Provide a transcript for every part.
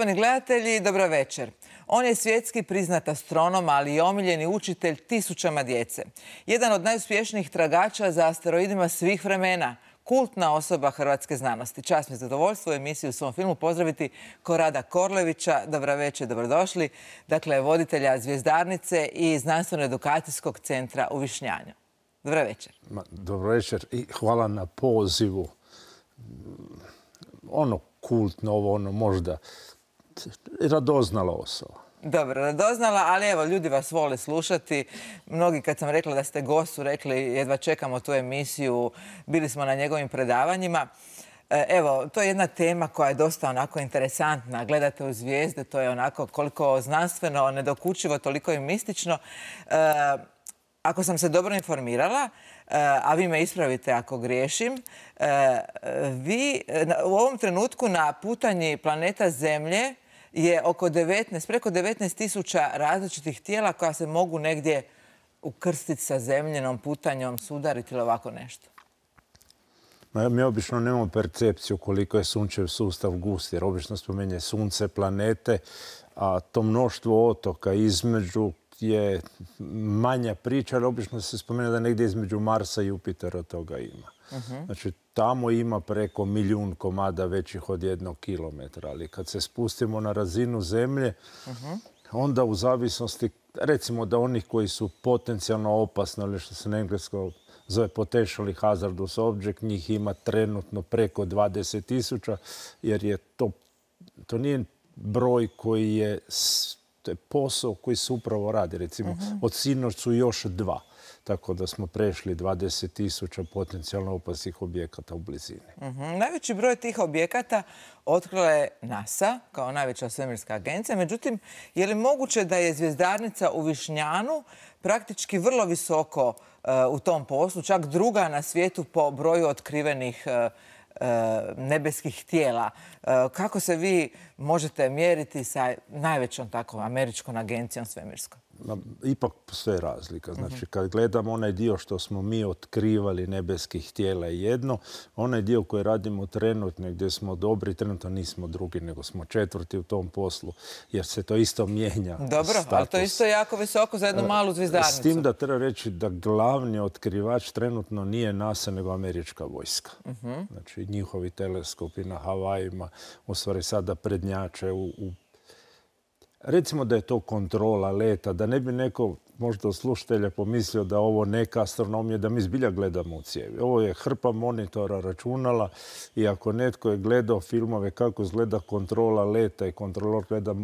Poštovani gledatelji, dobro večer. On je svjetski priznat astronom, ali i omiljeni učitelj tisućama djece. Jedan od najuspješnijih tragača za asteroidima svih vremena. Kultna osoba hrvatske znanosti. Čast mi je zadovoljstvo u emisiji u svom filmu pozdraviti Korada Korlevića. Dobro večer, dobrodošli. Dakle, voditelja Zvijezdarnice i Znanstveno-edukacijskog centra u Višnjanju. Dobro večer. dobro večer i hvala na pozivu. Ono kultno, ovo ono možda radoznala osoba. Dobro, radoznala, ali evo, ljudi vas vole slušati. Mnogi kad sam rekla da ste gostu rekli jedva čekamo tu emisiju, bili smo na njegovim predavanjima. E, evo, to je jedna tema koja je dosta onako interesantna. Gledate u zvijezde, to je onako koliko znanstveno, nedokučivo, toliko i mistično. E, ako sam se dobro informirala, e, a vi me ispravite ako griješim, vi u ovom trenutku na putanji planeta Zemlje je oko 19, preko 19 tisuća različitih tijela koja se mogu negdje ukrstiti sa zemljenom, putanjom, sudariti ili ovako nešto? Mi obično nemamo percepciju koliko je sunčev sustav gust, jer obično spomenje sunce, planete, a to mnoštvo otoka između je manja priča, ali obično se spomene da negdje između Marsa i Jupitera toga ima. Mhm. Znači, tamo ima preko milijun komada većih od jednog kilometra. Ali kad se spustimo na razinu zemlje, onda u zavisnosti, recimo da onih koji su potencijalno opasni, ili što se na englesko zove potentially hazardous object, njih ima trenutno preko 20 tisuća, jer je to, to nije broj koji je, to je posao koji se upravo radi. Recimo, mhm. od sinoć su još dva tako da smo prešli 20.000 potencijalno opasnih objekata u blizini. Mhm. Najveći broj tih objekata otkrila je NASA kao najveća svemirska agencija. Međutim, je li moguće da je zvijezdarnica u Višnjanu praktički vrlo visoko eh, u tom poslu, čak druga na svijetu po broju otkrivenih eh, eh, nebeskih tijela. Kako se vi možete mjeriti sa najvećom takvom američkom agencijom svemirskom? ipak postoje razlika. Znači, mhm. kad gledamo onaj dio što smo mi otkrivali nebeskih tijela jedno, onaj dio koji radimo trenutno gdje smo dobri, trenutno nismo drugi, nego smo četvrti u tom poslu, jer se to isto mijenja. Dobro, ali to isto je jako visoko za jednu e, malu zvizdarnicu. S tim da treba reći da glavni otkrivač trenutno nije NASA, nego američka vojska. Mhm. Znači, njihovi teleskopi na Havajima u stvari sada prednjače u Recimo da je to kontrola leta, da ne bi neko možda od slušatelja pomislio da ovo neka astronomija, da mi zbilja gledamo u cijevi. Ovo je hrpa monitora, računala i ako netko je gledao filmove kako izgleda kontrola leta i kontrolor gleda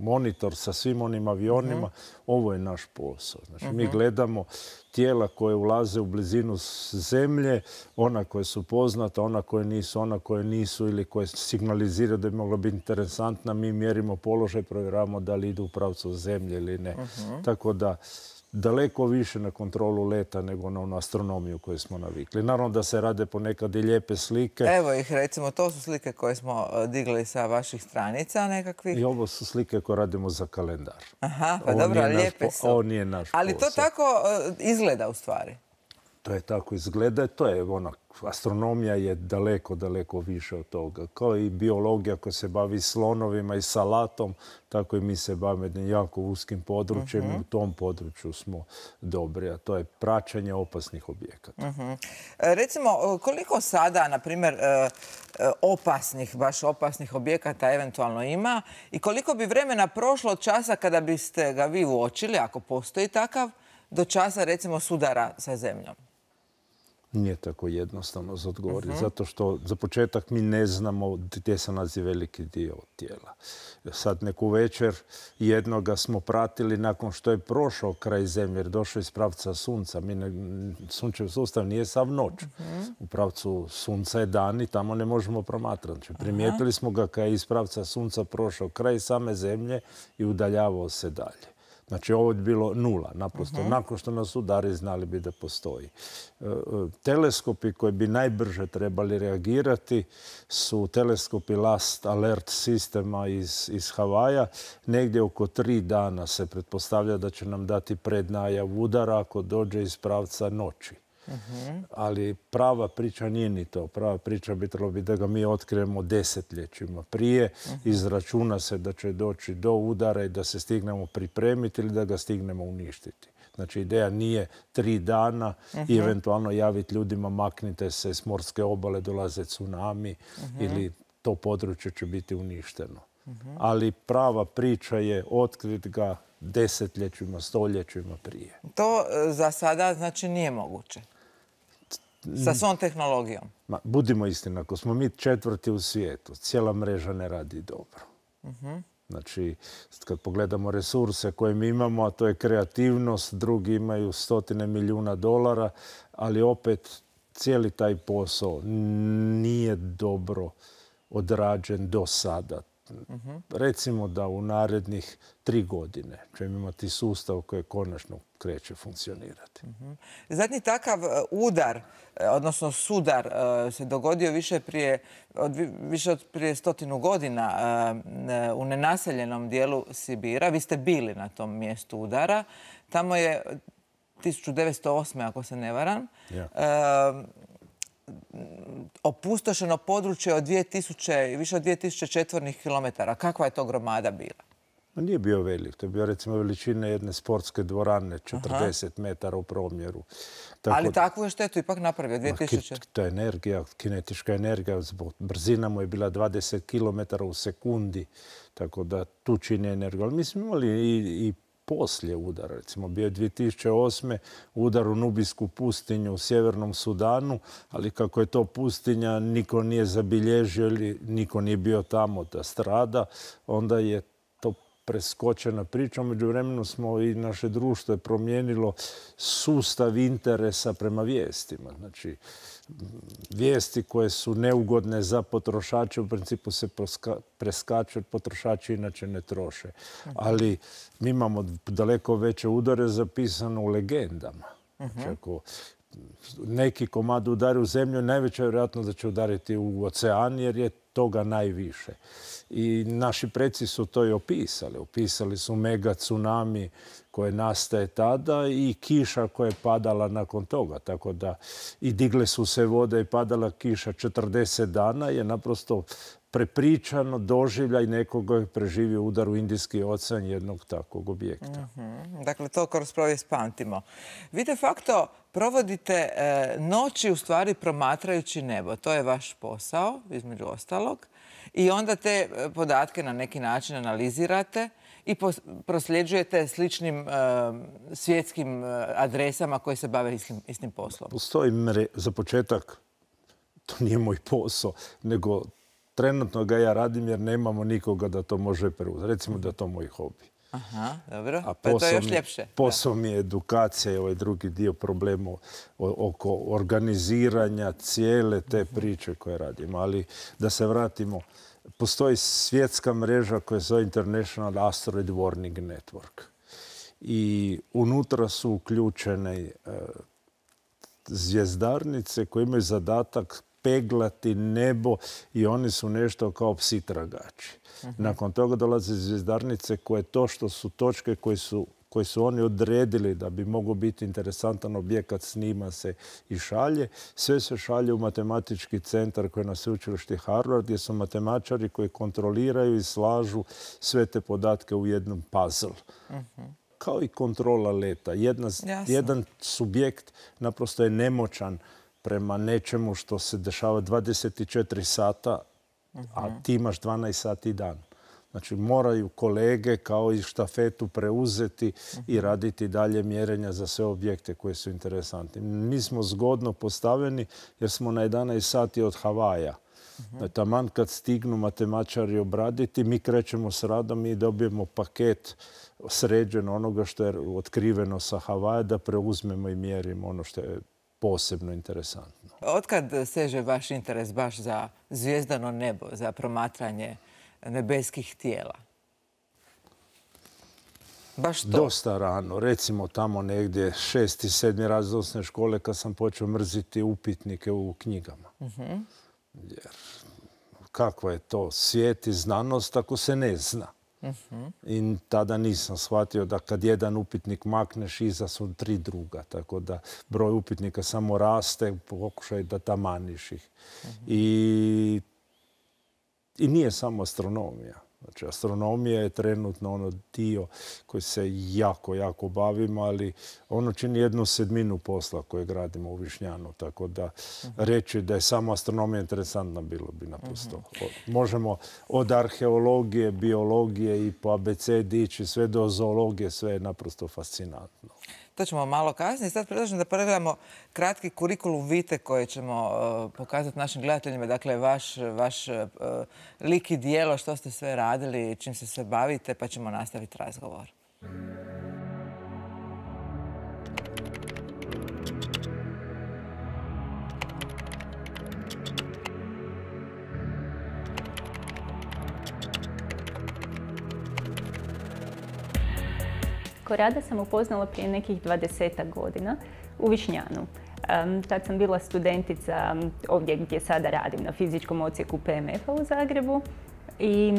monitor sa svim onim avionima, mhm. ovo je naš posao. Znači, mi mhm. gledamo tijela koje ulaze u blizinu zemlje, ona koje su poznata, ona koje nisu, ona koje nisu ili koje signalizira da bi mogla biti interesantna, mi mjerimo položaj, provjeravamo da li idu u pravcu zemlje ili ne. Mhm. Tako da, daleko više na kontrolu leta nego na onu astronomiju koju smo navikli. Naravno da se rade ponekad i lijepe slike. Evo ih, recimo, to su slike koje smo e, digli sa vaših stranica nekakvih. I ovo su slike koje radimo za kalendar. Aha, pa dobro, lijepe su. Ovo nije naš Ali to tako e, izgleda u stvari je tako izgleda, to je ono, astronomija je daleko, daleko više od toga. Kao i biologija koja se bavi slonovima i salatom, tako i mi se bavimo jako uskim područjem i u mhm. tom području smo dobri, a to je praćanje opasnih objekata. Mhm. E, recimo, koliko sada, na primjer, e, e, opasnih, baš opasnih objekata eventualno ima i koliko bi vremena prošlo od časa kada biste ga vi uočili, ako postoji takav, do časa recimo sudara sa zemljom? Nije tako jednostavno za odgovoriti, mhm. zato što za početak mi ne znamo gdje se nalazi veliki dio tijela. Sad neku večer jednoga smo pratili nakon što je prošao kraj zemlje, jer došao iz pravca sunca. sunčev sustav nije sav noć. Mhm. U pravcu sunca je dan i tamo ne možemo promatrati. Znači, primijetili smo ga kada je iz pravca sunca prošao kraj same zemlje i udaljavao se dalje. Znači, ovo bi bilo nula, naprosto. Mhm. Nakon što nas udari, znali bi da postoji. E, e, teleskopi koji bi najbrže trebali reagirati su teleskopi Last Alert sistema iz, iz Havaja. Negdje oko tri dana se pretpostavlja da će nam dati prednajav udara ako dođe iz pravca noći. Ali prava priča nije ni to. Prava priča bi trebalo biti da ga mi otkrijemo desetljećima prije. Izračuna se da će doći do udara i da se stignemo pripremiti ili da ga stignemo uništiti. Znači ideja nije tri dana i mhm. eventualno javiti ljudima maknite se s morske obale, dolaze tsunami mhm. ili to područje će biti uništeno. Mhm. Ali prava priča je otkriti ga desetljećima, stoljećima prije. To e, za sada znači nije moguće? Sa mm. svom tehnologijom. Ma, budimo istina, ako smo mi četvrti u svijetu, cijela mreža ne radi dobro. Mhm. Znači, kad pogledamo resurse koje mi imamo, a to je kreativnost, drugi imaju stotine milijuna dolara, ali opet cijeli taj posao nije dobro odrađen do sada. Mm-hmm. Recimo da u narednih tri godine ćemo imati sustav koji konačno kreće funkcionirati. Mm-hmm. Zadnji takav e, udar, e, odnosno sudar, e, se dogodio više od, prije stotinu godina u nenaseljenom dijelu Sibira. Vi ste bili na tom mjestu udara. Tamo je 1908. ako se ne varam opustošeno područje od 2000, više od 2000 četvornih kilometara. Kakva je to gromada bila? nije bio velik. To je bio recimo veličine jedne sportske dvorane, 40 metara u promjeru. Ali takvu je štetu ipak napravio, 2000. to energija, kinetička energija, zbog brzina mu je bila 20 km u sekundi. Tako da tu čini energiju. Ali mi smo imali i poslije udara. Recimo bio je 2008. udar u Nubijsku pustinju u Sjevernom Sudanu, ali kako je to pustinja niko nije zabilježio ili niko nije bio tamo da strada, onda je to preskočena priča. Među vremenu smo i naše društvo je promijenilo sustav interesa prema vijestima. Znači, vijesti koje su neugodne za potrošače u principu se preskaču jer potrošači inače ne troše. Mhm. Ali mi imamo daleko veće udare zapisano u legendama. Mhm. Znači, ako neki komad udari u zemlju, najveća je vjerojatno da će udariti u ocean jer je toga najviše. I naši preci su to i opisali. Opisali su mega tsunami koje nastaje tada i kiša koja je padala nakon toga. Tako da i digle su se vode i padala kiša 40 dana je naprosto prepričano doživljaj nekoga je preživio udar u Indijski ocean jednog takvog objekta. Mhm. Dakle, to kroz pamtimo. Vi de facto provodite e, noći u stvari promatrajući nebo. To je vaš posao, između ostalog. I onda te e, podatke na neki način analizirate i prosljeđujete sličnim e, svjetskim e, adresama koje se bave istim, poslom. Postoji mre, za početak, to nije moj posao, nego trenutno ga ja radim jer nemamo nikoga da to može preuzeti. Recimo da je to moj hobi. Aha, dobro. pa to je još ljepše. Posao mi je edukacija i ovaj drugi dio problemu oko organiziranja cijele te priče koje radimo. Ali da se vratimo postoji svjetska mreža koja se zove International Asteroid Warning Network. I unutra su uključene e, zvjezdarnice koje imaju zadatak peglati nebo i oni su nešto kao psi tragači. Mhm. Nakon toga dolaze zvjezdarnice koje to što su točke koje su koji su oni odredili da bi mogao biti interesantan objekat, snima se i šalje. Sve se šalje u matematički centar koji je na sveučilišti Harvard gdje su matematičari koji kontroliraju i slažu sve te podatke u jednom puzzle. Mhm. kao i kontrola leta. jedan subjekt naprosto je nemoćan prema nečemu što se dešava 24 sata, a mhm. ti imaš 12 sati dan. Znači moraju kolege kao i štafetu preuzeti i mhm. raditi dalje mjerenja za sve objekte koje su interesanti. Mi smo zgodno postavljeni jer smo na 11 sati od Havaja. Mhm. Znači, taman kad stignu matemačari obraditi, mi krećemo s radom i dobijemo paket sređen onoga što je otkriveno sa Havaja da preuzmemo i mjerimo ono što je posebno interesantno. Otkad seže vaš interes baš za zvijezdano nebo, za promatranje nebeskih tijela? Baš Dosta rano, recimo tamo negdje šesti, sedmi raz osne škole kad sam počeo mrziti upitnike u knjigama. Mhm. kakva je to svijet i znanost ako se ne zna? Mhm. I tada nisam shvatio da kad jedan upitnik makneš, iza su tri druga. Tako da broj upitnika samo raste, pokušaj da tamaniš ih. Mhm. I i nije samo astronomija. Znači, astronomija je trenutno ono dio koji se jako, jako bavimo, ali ono čini jednu sedminu posla koje gradimo u Višnjanu. Tako da mhm. reći da je samo astronomija interesantna bilo bi naprosto. Mhm. Možemo od arheologije, biologije i po ABC ići sve do zoologije, sve je naprosto fascinantno. To ćemo malo kasnije. Sad predlažem da pogledamo kratki kurikulum vite koje ćemo e, pokazati našim gledateljima. Dakle, vaš, e, lik i dijelo, što ste sve radili, čim se sve bavite, pa ćemo nastaviti razgovor. Rada sam upoznala prije nekih 20 godina u Višnjanu. tad sam bila studentica ovdje gdje sada radim, na fizičkom ocijeku PMF-a u Zagrebu. I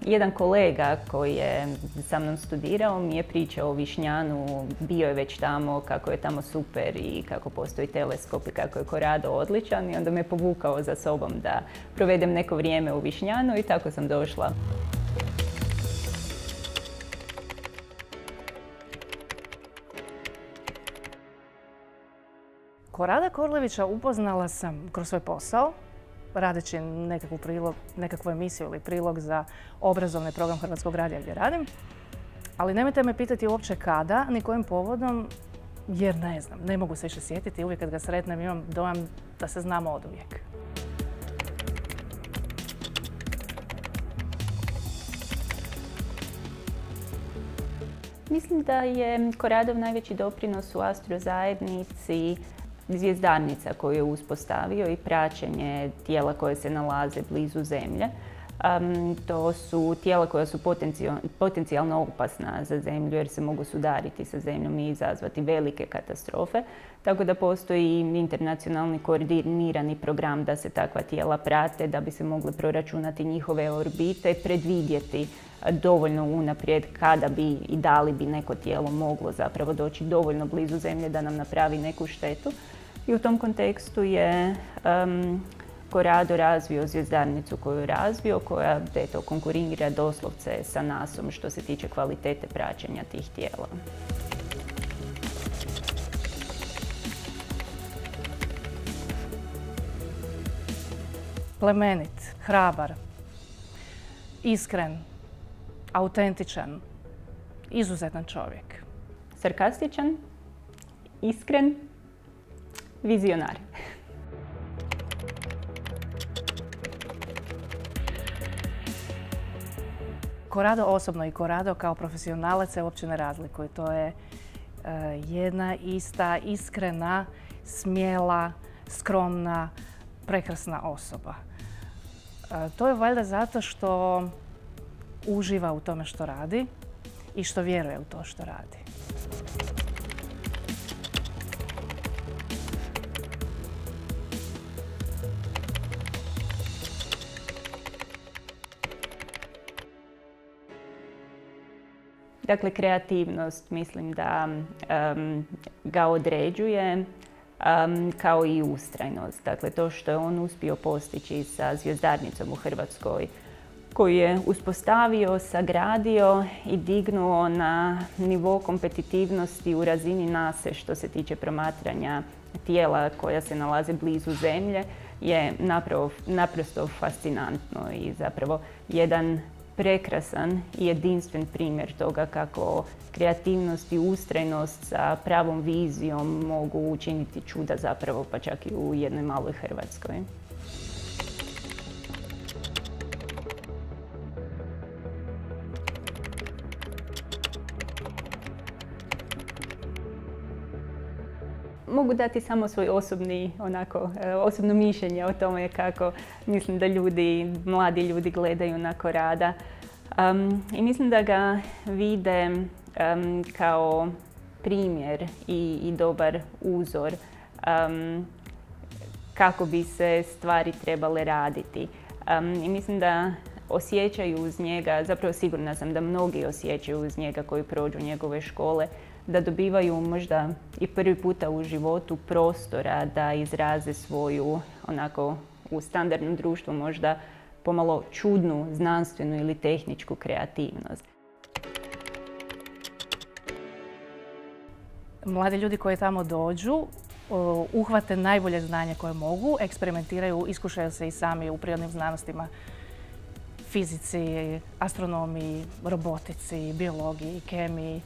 jedan kolega koji je sa mnom studirao mi je pričao o Višnjanu, bio je već tamo, kako je tamo super i kako postoji teleskop i kako je Korado odličan i onda me povukao za sobom da provedem neko vrijeme u Višnjanu i tako sam došla. Korada Korlevića upoznala sam kroz svoj posao, radeći nekakvu, emisiju ili prilog za obrazovni program Hrvatskog radija gdje radim. Ali nemojte me pitati uopće kada, ni kojim povodom, jer ne znam, ne mogu se više sjetiti. Uvijek kad ga sretnem imam dojam da se znamo od uvijek. Mislim da je Koradov najveći doprinos u Astro zajednici zvijezdarnica koju je uspostavio i praćenje tijela koje se nalaze blizu zemlje. to su tijela koja su potencijalno opasna za zemlju jer se mogu sudariti sa zemljom i izazvati velike katastrofe. Tako da postoji internacionalni koordinirani program da se takva tijela prate, da bi se mogle proračunati njihove orbite, predvidjeti dovoljno unaprijed kada bi i da li bi neko tijelo moglo zapravo doći dovoljno blizu zemlje da nam napravi neku štetu. I u tom kontekstu je um, Corrado razvio zvjezdarnicu koju razvio, koja eto, konkurira doslovce sa nasom što se tiče kvalitete praćenja tih tijela. Plemenit, hrabar, iskren, autentičan, izuzetan čovjek. Sarkastičan, iskren, vizionari. rado osobno i rado kao profesionalac se uopće ne razlikuje. To je e, jedna ista, iskrena, smjela, skromna, prekrasna osoba. E, to je valjda zato što uživa u tome što radi i što vjeruje u to što radi. Dakle, kreativnost mislim da ga određuje kao i ustrajnost. Dakle, to što je on uspio postići sa zvijezdarnicom u Hrvatskoj koju je uspostavio, sagradio i dignuo na nivo kompetitivnosti u razini nase što se tiče promatranja tijela koja se nalaze blizu zemlje je naprosto fascinantno i zapravo jedan prekrasan i jedinstven primjer toga kako kreativnost i ustrajnost sa pravom vizijom mogu učiniti čuda zapravo pa čak i u jednoj maloj Hrvatskoj. mogu dati samo svoj osobni, onako, e, osobno mišljenje o tome kako mislim da ljudi, mladi ljudi gledaju na korada. Um, I mislim da ga vide kao primjer i, dobar uzor kako bi se stvari trebale raditi. I mislim da osjećaju uz njega, zapravo sigurna sam da mnogi osjećaju uz njega koji prođu njegove škole, da dobivaju možda i prvi puta u životu prostora da izraze svoju onako u standardnom društvu možda pomalo čudnu znanstvenu ili tehničku kreativnost. Mladi ljudi koji tamo dođu uhvate najbolje znanje koje mogu, eksperimentiraju, iskušaju se i sami u prirodnim znanostima, fizici, astronomiji, robotici, biologiji, kemiji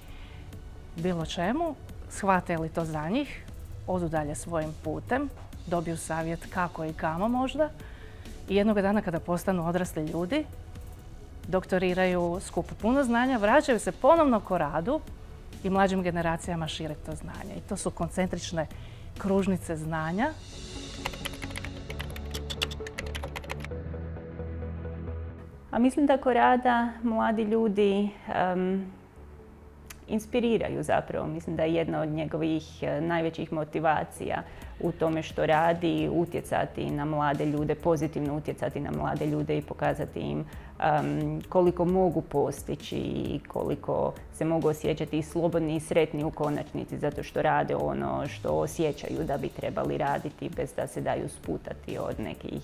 bilo čemu, shvate li to za njih, odu dalje svojim putem, dobiju savjet kako i kamo možda i jednog dana kada postanu odrasli ljudi, doktoriraju skupu puno znanja, vraćaju se ponovno ko radu i mlađim generacijama šire to znanje. I to su koncentrične kružnice znanja. A mislim da ko rada mladi ljudi inspiriraju zapravo. Mislim da je jedna od njegovih e, najvećih motivacija u tome što radi, utjecati na mlade ljude, pozitivno utjecati na mlade ljude i pokazati im koliko mogu postići i koliko se mogu osjećati i slobodni i sretni u konačnici zato što rade ono što osjećaju da bi trebali raditi bez da se daju sputati od nekih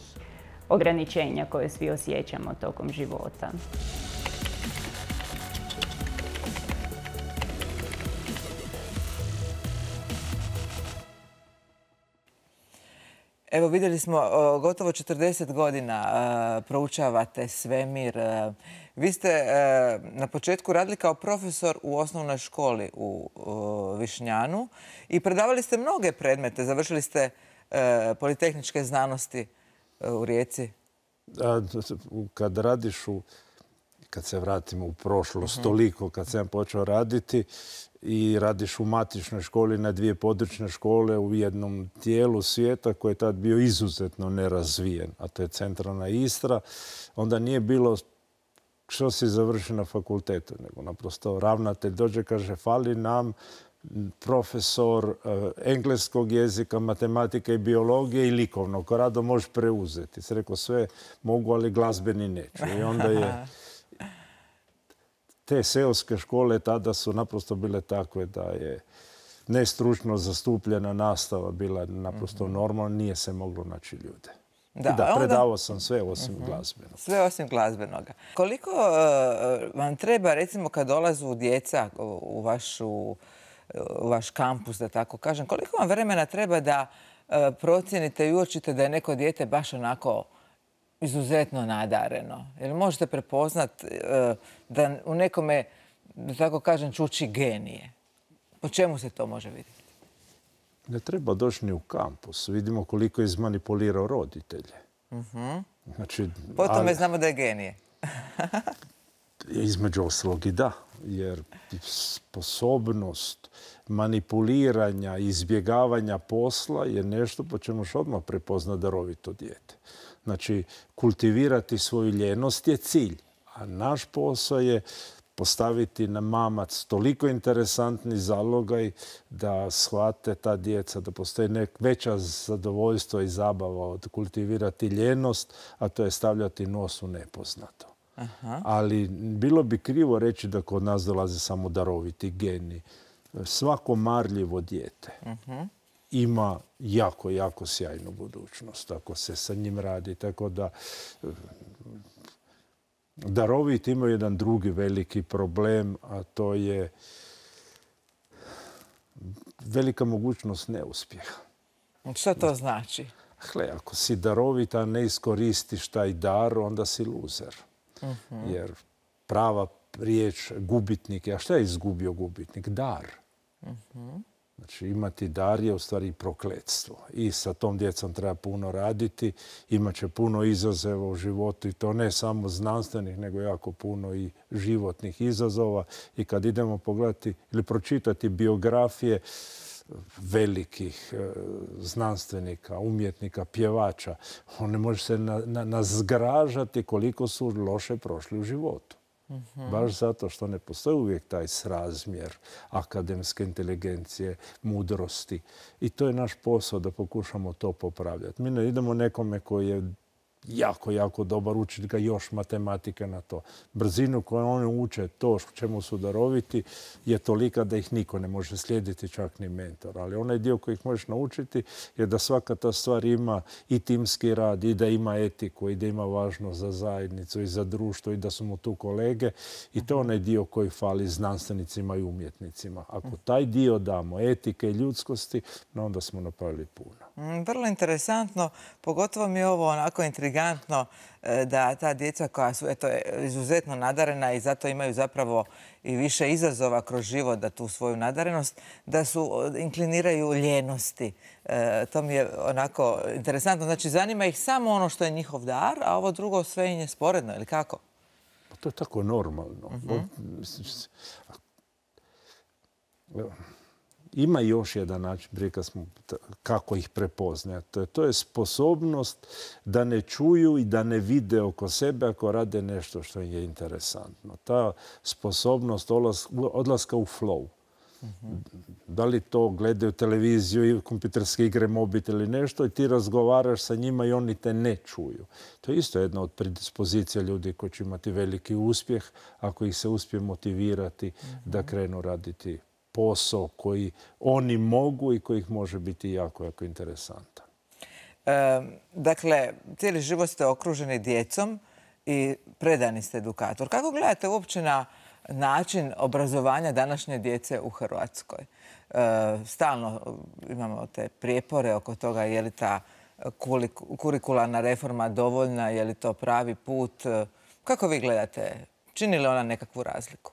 ograničenja koje svi osjećamo tokom života. Evo vidjeli smo gotovo 40 godina e, proučavate svemir. E, vi ste e, na početku radili kao profesor u osnovnoj školi u Višnjanu i predavali ste mnoge predmete. Završili ste politehničke znanosti u Rijeci. Kad radiš u kad se vratimo u prošlost, toliko kad sam počeo raditi i radiš u matičnoj školi na dvije područne škole u jednom tijelu svijeta koji je tad bio izuzetno nerazvijen, a to je centralna Istra, onda nije bilo što si završi na fakultetu, nego naprosto ravnatelj dođe kaže fali nam profesor eh, engleskog jezika, matematike i biologije i ko Rado možeš preuzeti. Se rekao sve mogu, ali glazbeni neću. I onda je te seoske škole tada su naprosto bile takve da je nestručno zastupljena nastava bila naprosto mhm. normalna, nije se moglo naći ljude. Da, onda... predavao sam sve osim uh glazbenog. Sve osim glazbenoga. Koliko e, vam treba, recimo, kad dolazu djeca u, vašu, vaš kampus, da tako kažem, koliko vam vremena treba da uh, procijenite i uočite da je neko dijete baš onako izuzetno nadareno. Jer možete prepoznat e, da u nekome, da tako kažem, čuči genije. Po čemu se to može vidjeti? Ne treba doći ni u kampus. Vidimo koliko je izmanipulirao roditelje. Mhm. Znači, po tome znamo da je genije. između oslog da, jer sposobnost manipuliranja, izbjegavanja posla je nešto po čemu odmah prepozna darovito dijete. Znači, kultivirati svoju ljenost je cilj, a naš posao je postaviti na mamac toliko interesantni zalogaj da shvate ta djeca, da postoji nek veća zadovoljstvo i zabava od kultivirati ljenost, a to je stavljati nos u nepoznato. Ali bilo bi krivo reći da kod nas dolaze samo daroviti geni. Svako marljivo dijete. Mhm ima jako, jako sjajnu budućnost ako se sa njim radi. Tako da eh, darovit imaju jedan drugi veliki problem, a to je velika mogućnost neuspjeha. Šta to znači? Hle, ako si darovit, a ne iskoristiš taj dar, onda si luzer. Mhm. Jer prava riječ gubitnik, a šta je izgubio gubitnik? Dar. Mhm. Znači imati dar je u stvari prokletstvo. I sa tom djecom treba puno raditi, imat će puno izazova u životu i to ne samo znanstvenih, nego jako puno i životnih izazova. I kad idemo pogledati ili pročitati biografije velikih e, znanstvenika, umjetnika, pjevača, one može se nazgražati koliko su loše prošli u životu. Mhm. Baš zato što ne postoji uvijek taj srazmjer akademske inteligencije, mudrosti. I to je naš posao da pokušamo to popravljati. Mi ne idemo nekome koji je jako, jako dobar učiti ga još matematike na to. Brzinu koju oni uče, to čemu su daroviti, je tolika da ih niko ne može slijediti, čak ni mentor. Ali onaj dio koji ih možeš naučiti je da svaka ta stvar ima i timski rad, i da ima etiku, i da ima važnost za zajednicu, i za društvo, i da su mu tu kolege. I to je onaj dio koji fali znanstvenicima i umjetnicima. Ako taj dio damo etike i ljudskosti, onda smo napravili puno. Mm, vrlo interesantno, pogotovo mi je ovo onako intrigantno e, da ta djeca koja su eto, e, izuzetno nadarena i zato imaju zapravo i više izazova kroz život da tu svoju nadarenost, da su inkliniraju ljenosti. E, to mi je onako interesantno. Znači, zanima ih samo ono što je njihov dar, a ovo drugo sve im je sporedno, ili kako? Pa to je tako normalno. Mhm. Ima još jedan način smo kako ih prepoznati. To je sposobnost da ne čuju i da ne vide oko sebe ako rade nešto što im je interesantno. Ta sposobnost odlaska u flow. Mhm. Da li to gledaju televiziju, kompjuterske igre, mobit ili nešto i ti razgovaraš sa njima i oni te ne čuju. To je isto jedna od predispozicija ljudi koji će imati veliki uspjeh ako ih se uspije motivirati da mhm. krenu raditi posao koji oni mogu i kojih može biti jako, jako interesantan. dakle, cijeli život ste okruženi djecom i predani ste edukator. Kako gledate uopće na način obrazovanja današnje djece u Hrvatskoj? stalno imamo te prijepore oko toga je li ta kurikularna reforma dovoljna, je li to pravi put. Kako vi gledate? Čini li ona nekakvu razliku?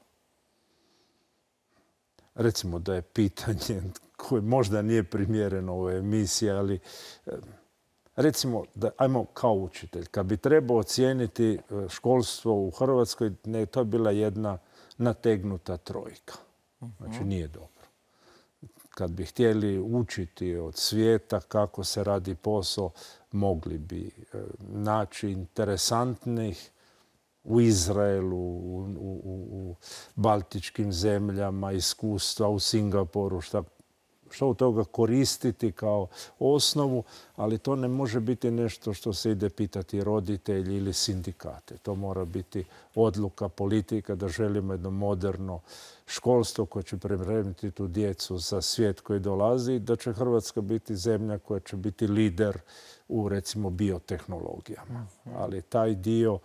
recimo da je pitanje koje možda nije primjereno ovoj emisiji, ali eh, recimo, da, ajmo kao učitelj, kad bi trebao ocijeniti eh, školstvo u Hrvatskoj, ne, to je bila jedna nategnuta trojka. Znači mhm. nije dobro. Kad bi htjeli učiti od svijeta kako se radi posao, mogli bi eh, naći interesantnih u Izraelu, u, baltičkim zemljama, iskustva u Singapuru, šta, šta u toga koristiti kao osnovu, ali to ne može biti nešto što se ide pitati roditelji ili sindikate. To mora biti odluka politika da želimo jedno moderno školstvo koje će pripremiti tu djecu za svijet koji dolazi, da će Hrvatska biti zemlja koja će biti lider u recimo biotehnologijama. Mhm. Ali taj dio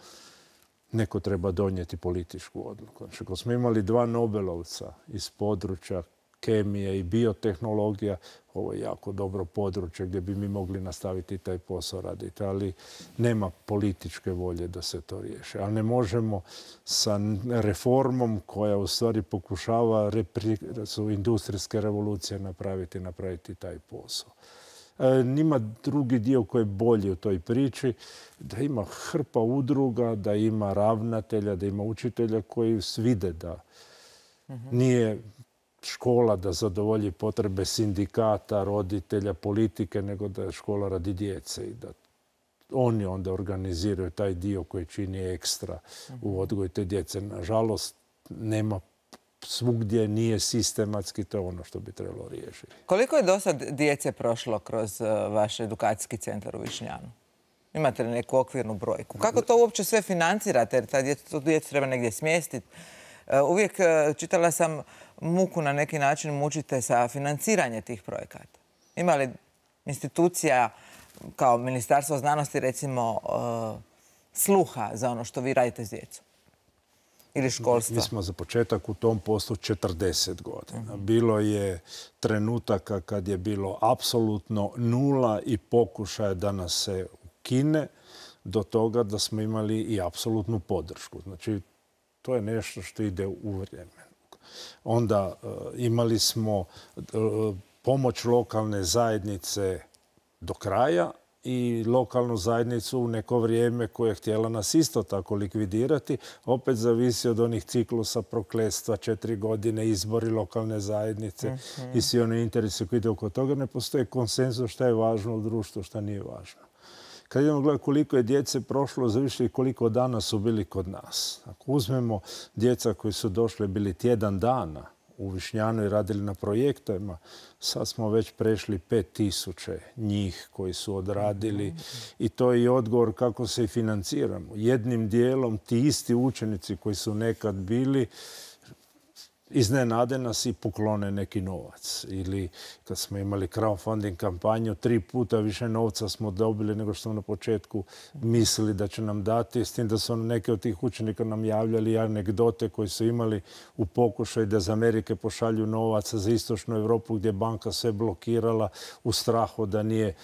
neko treba donijeti političku odluku. Znači, ako smo imali dva Nobelovca iz područja kemije i biotehnologija, ovo je jako dobro područje gdje bi mi mogli nastaviti taj posao raditi, ali nema političke volje da se to riješi. Ali ne možemo sa reformom koja u stvari pokušava su industrijske revolucije napraviti, napraviti taj posao. E, nima drugi dio koji je bolji u toj priči, da ima hrpa udruga, da ima ravnatelja, da ima učitelja koji svide da mhm. nije škola da zadovolji potrebe sindikata, roditelja, politike, nego da je škola radi djece i da oni onda organiziraju taj dio koji čini ekstra u mhm. odgoju te djece. Nažalost, nema svugdje nije sistematski to ono što bi trebalo riješiti. Koliko je do sad djece prošlo kroz e, vaš edukacijski centar u Višnjanu? Imate li neku okvirnu brojku? Kako to uopće sve financirate? Jer ta djeca, tu djecu treba negdje smjestiti. E, uvijek e, čitala sam muku na neki način mučite sa financiranje tih projekata. Ima li institucija kao Ministarstvo znanosti recimo sluha za ono što vi radite s djecom? ili Mi smo za početak u tom poslu 40 godina. Mhm. Bilo je trenutaka kad je bilo apsolutno nula i pokušaja da nas se ukine do toga da smo imali i apsolutnu podršku. Znači, to je nešto što ide u vrijeme. Onda e, imali smo e, pomoć lokalne zajednice do kraja, i lokalnu zajednicu u neko vrijeme koja je htjela nas isto tako likvidirati, opet zavisi od onih ciklusa proklestva, četiri godine, izbori lokalne zajednice mhm. i svi oni interesi koji ide oko toga. Ne postoji konsenzus šta je važno u društvu, šta nije važno. Kad idemo gledati koliko je djece prošlo zavišli koliko dana su bili kod nas. Ako uzmemo djeca koji su došli, bili tjedan dana, u Višnjanu i radili na projektima. Sad smo već prešli 5000 njih koji su odradili mhm. i to je i odgovor kako se i financiramo. Jednim dijelom ti isti učenici koji su nekad bili iznenade nas i poklone neki novac. Ili kad smo imali crowdfunding kampanju, tri puta više novca smo dobili nego što smo na početku mislili da će nam dati. S tim da su ono neke od tih učenika nam javljali anegdote koji su imali u pokušaju da za Amerike pošalju novac za istočnu Europu gdje je banka sve blokirala u strahu da nije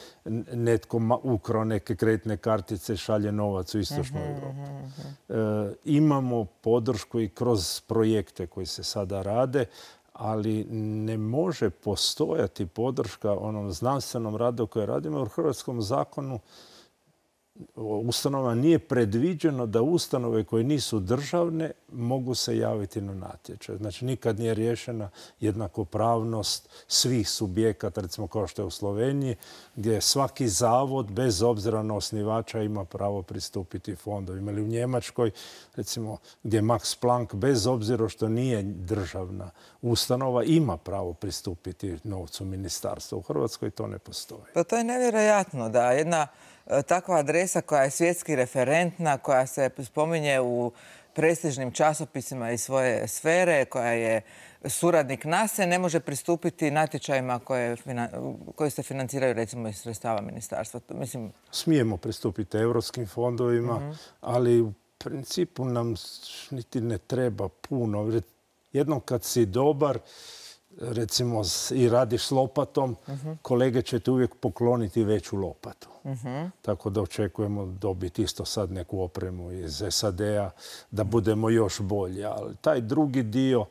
netko ukrao neke kreditne kartice i šalje novac u istočnu mhm, Europu. Mhm, mhm. e, imamo podršku i kroz projekte koji se sada da rade, ali ne može postojati podrška onom znanstvenom radu koje radimo u Hrvatskom zakonu ustanova nije predviđeno da ustanove koje nisu državne mogu se javiti na natječaj. Znači nikad nije rješena jednakopravnost svih subjekata, recimo kao što je u Sloveniji, gdje svaki zavod bez obzira na osnivača ima pravo pristupiti fondovima. Ili u Njemačkoj, recimo gdje Max Planck bez obzira što nije državna ustanova ima pravo pristupiti novcu ministarstva. U Hrvatskoj to ne postoji. Pa to je nevjerojatno da jedna E, takva adresa koja je svjetski referentna, koja se spominje u prestižnim časopisima iz svoje sfere, koja je suradnik nase, ne može pristupiti natječajima koje, koji se financiraju recimo iz sredstava ministarstva. Mislim... Smijemo pristupiti europskim fondovima, mhm. ali u principu nam niti ne treba puno. Jednom kad si dobar, recimo i radiš s lopatom, kolege će ti uvijek pokloniti veću lopatu. Tako da očekujemo dobiti isto sad neku opremu iz SAD-a, da budemo još bolji. Ali taj drugi dio,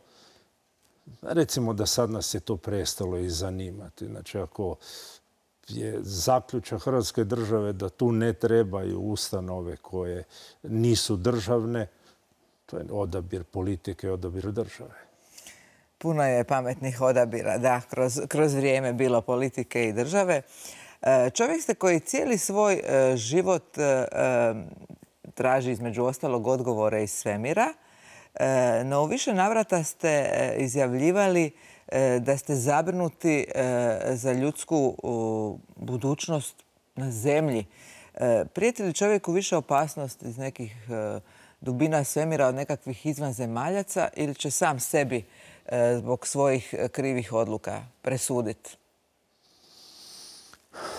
recimo da sad nas je to prestalo i zanimati. Znači ako je zaključak Hrvatske države da tu ne trebaju ustanove koje nisu državne, to je odabir politike, odabir države puno je pametnih odabira, da, kroz, vrijeme bilo politike i države. E, čovjek ste koji cijeli svoj e, život e, traži između ostalog odgovore iz svemira, no u više navrata ste izjavljivali da ste zabrinuti za ljudsku budućnost na zemlji. Prijeti li čovjeku više opasnost iz nekih dubina svemira od nekakvih izvanzemaljaca ili će sam sebi E, zbog svojih e, krivih odluka presuditi?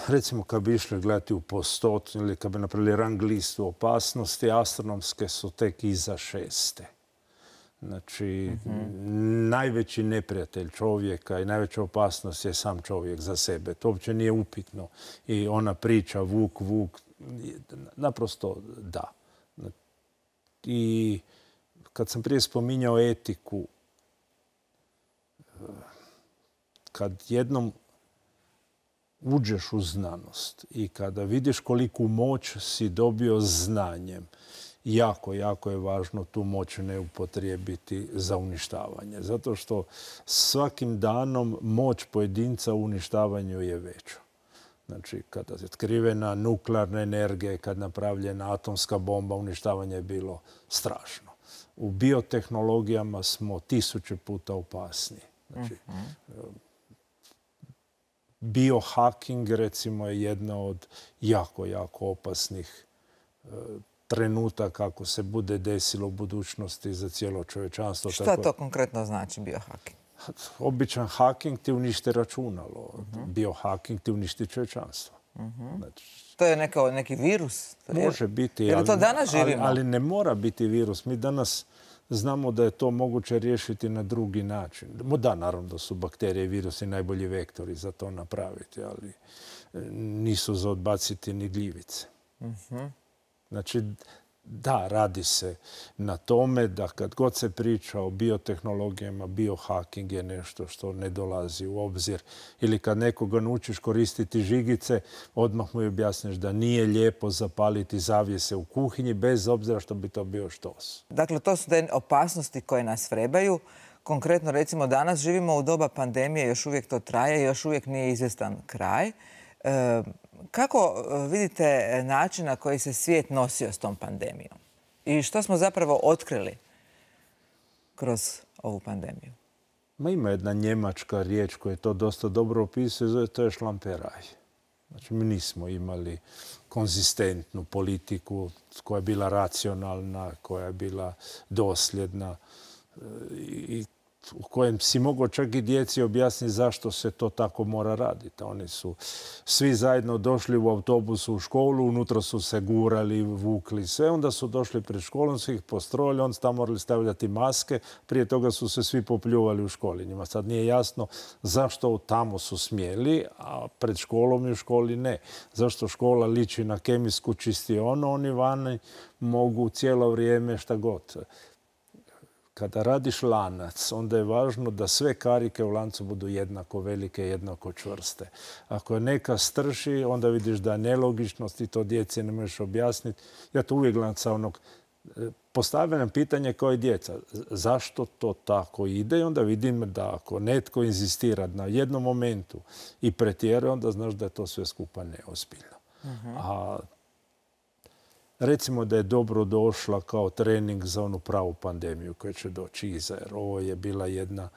Recimo, kad bi išli gledati u postot ili kad bi napravili rang listu opasnosti, astronomske su tek iza šeste. Znači, mhm. najveći neprijatelj čovjeka i najveća opasnost je sam čovjek za sebe. To uopće nije upitno. I ona priča vuk, vuk, naprosto da. I kad sam prije spominjao etiku, kad jednom uđeš u znanost i kada vidiš koliku moć si dobio znanjem, jako, jako je važno tu moć ne upotrijebiti za uništavanje. Zato što svakim danom moć pojedinca u uništavanju je veća. Znači, kada je otkrivena nuklearna energija, kad napravljena atomska bomba, uništavanje je bilo strašno. U biotehnologijama smo tisuće puta opasniji Znači, mhm. ehm, biohacking recimo je jedna od jako, jako opasnih ehm, trenutaka kako se bude desilo u budućnosti za cijelo čovečanstvo. Šta to konkretno znači biohacking? Običan hacking ti uništi računalo. Mhm. Biohacking ti uništi čovečanstvo. Mhm. Znači, to je neki virus? Može biti, ali, to Ali, ne mora biti virus. Mi danas znamo da je to moguće riješiti na drugi način. Da, naravno da su bakterije i virusi najbolji vektori za to napraviti, ali e, nisu za odbaciti ni gljivice. Mhm. Znači, da, radi se na tome da kad god se priča o biotehnologijama, biohacking je nešto što ne dolazi u obzir. Ili kad nekoga naučiš koristiti žigice, odmah mu objasniš da nije lijepo zapaliti zavijese u kuhinji, bez obzira što bi to bio štos. Dakle, to su te opasnosti koje nas vrebaju. Konkretno, recimo, danas živimo u doba pandemije, još uvijek to traje, još uvijek nije izvestan kraj. Ehm, kako e, vidite e, način na koji se svijet nosio s tom pandemijom? I što smo zapravo otkrili kroz ovu pandemiju? Ma ima jedna njemačka riječ koja to dosta dobro opisuje, to je šlamperaj. Znači, mi nismo imali konzistentnu politiku koja je bila racionalna, koja je bila dosljedna e, i u kojem si mogao čak i djeci objasniti zašto se to tako mora raditi. Oni su svi zajedno došli u autobusu u školu, unutra su se gurali, vukli sve, onda su došli pred školom, su ih postrojili, onda tamo morali stavljati maske, prije toga su se svi popljuvali u školi. Njima sad nije jasno zašto tamo su smjeli, a pred školom i u školi ne. Zašto škola liči na kemijsku čistionu, oni vani mogu cijelo vrijeme šta god. Kada radiš lanac, onda je važno da sve karike u lancu budu jednako velike, jednako čvrste. Ako je neka strši, onda vidiš da je nelogičnost i to djeci ne možeš objasniti. Ja to uvijek lanca onog e, postavljam pitanje kao i djeca. Zašto to tako ide? I onda vidim da ako netko inzistira na jednom momentu i pretjeruje, onda znaš da je to sve skupa neozbiljno. Mhm. A recimo da je dobro došla kao trening za onu pravu pandemiju koja će doći iza. Jer ovo je bila jedna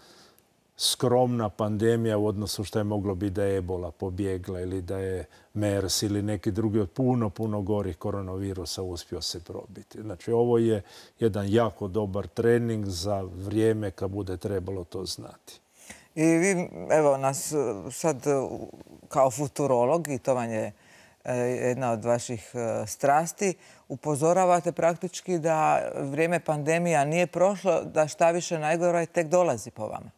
skromna pandemija u odnosu što je moglo biti da je ebola pobjegla ili da je MERS ili neki drugi od puno, puno gorih koronavirusa uspio se probiti. Znači, ovo je jedan jako dobar trening za vrijeme kad bude trebalo to znati. I vi, evo nas eh, sad kao futurolog, i to vam je E, jedna od vaših e, strasti. Upozoravate praktički da vrijeme pandemija nije prošlo, da šta više najgora tek dolazi po vama.